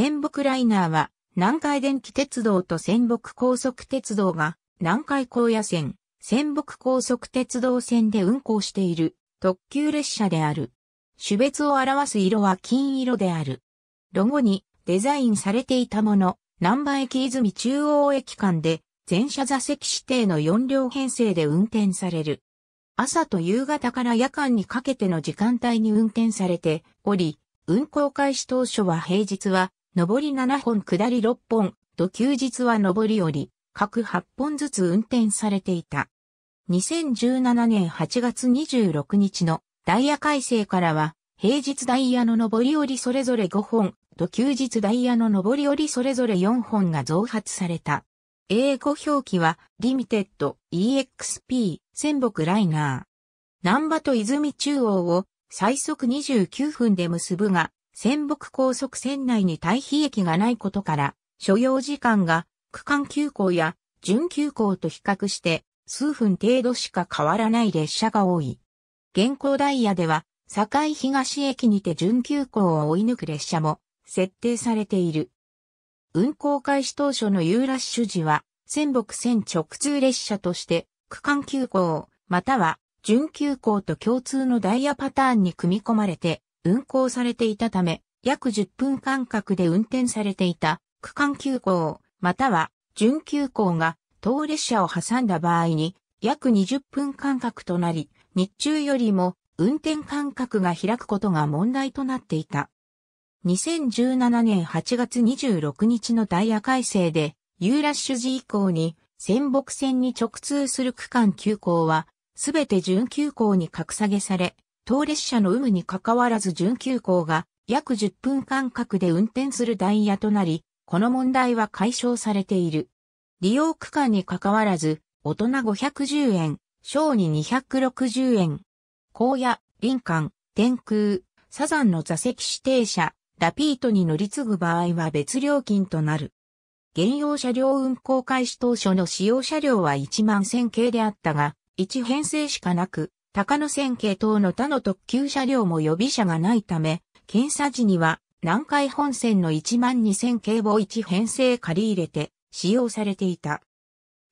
仙北ライナーは、南海電気鉄道と仙北高速鉄道が、南海高野線、仙北高速鉄道線で運行している特急列車である。種別を表す色は金色である。ロゴにデザインされていたもの、南波駅泉中央駅間で、全車座席指定の4両編成で運転される。朝と夕方から夜間にかけての時間帯に運転されており、運行開始当初は平日は上り7本下り6本、土休日は上り下り、各8本ずつ運転されていた。2017年8月26日のダイヤ改正からは、平日ダイヤの上り下りそれぞれ5本、と休日ダイヤの上り下りそれぞれ4本が増発された。英語表記は、リミテッド、EXP、仙北ライナー。南波と泉中央を最速29分で結ぶが、仙北高速線内に対比駅がないことから、所要時間が区間急行や準急行と比較して数分程度しか変わらない列車が多い。現行ダイヤでは、堺東駅にて準急行を追い抜く列車も設定されている。運行開始当初のユーラッシュ時は、仙北線直通列車として区間急行、または準急行と共通のダイヤパターンに組み込まれて運行されていたため、約10分間隔で運転されていた区間急行、または準急行が当列車を挟んだ場合に約20分間隔となり、日中よりも運転間隔が開くことが問題となっていた。2017年8月26日のダイヤ改正で、ユーラッシュ時以降に、仙北線に直通する区間急行は、すべて準急行に格下げされ、当列車の有無にかかわらず準急行が約10分間隔で運転するダイヤとなり、この問題は解消されている。利用区間にかかわらず、大人510円、小児260円。荒野、林間、天空、サザンの座席指定車、ラピートに乗り継ぐ場合は別料金となる。原用車両運行開始当初の使用車両は1万1000系であったが、1編成しかなく、高野線系等の他の特急車両も予備車がないため、検査時には南海本線の1万2000系を1編成借り入れて使用されていた。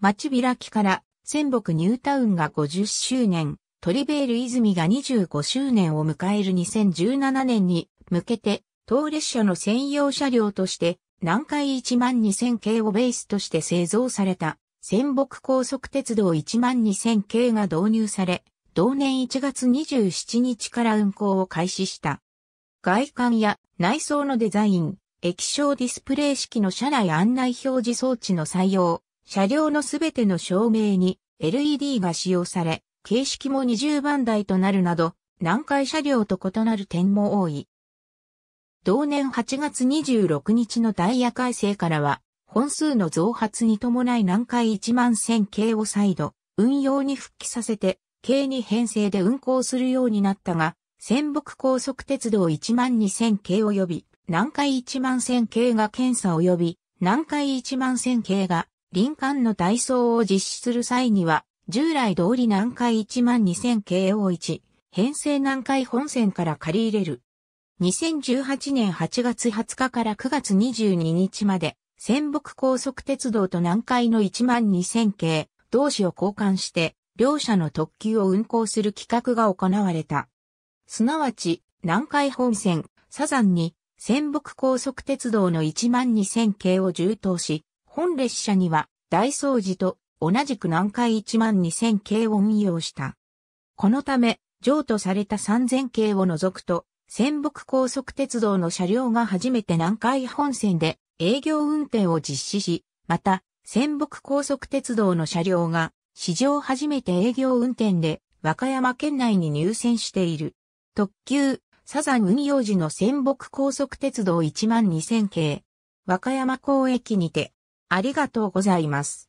町開きから仙北ニュータウンが50周年、トリベール泉が25周年を迎える2017年に向けて、当列車の専用車両として南海1万2000系をベースとして製造された仙北高速鉄道1万2000系が導入され、同年1月27日から運行を開始した。外観や内装のデザイン、液晶ディスプレイ式の車内案内表示装置の採用、車両のすべての照明に LED が使用され、形式も20番台となるなど、南海車両と異なる点も多い。同年8月26日のダイヤ改正からは、本数の増発に伴い南海1万1000系を再度、運用に復帰させて、系に編成で運行するようになったが、仙北高速鉄道1万2000系及び、南海1万1000系が検査及び、南海1万1000系が林間の体操を実施する際には、従来通り南海1万2000系を1、編成南海本線から借り入れる。2018年8月20日から9月22日まで、仙北高速鉄道と南海の1万2000系、同士を交換して、両社の特急を運行する企画が行われた。すなわち、南海本線、サザンに、仙北高速鉄道の12000系を充当し、本列車には、大掃除と同じく南海12000系を運用した。このため、譲渡された3000系を除くと、仙北高速鉄道の車両が初めて南海本線で営業運転を実施し、また、仙北高速鉄道の車両が史上初めて営業運転で和歌山県内に入線している。特急、サザン運用時の仙北高速鉄道12000系。和歌山港駅にて、ありがとうございます。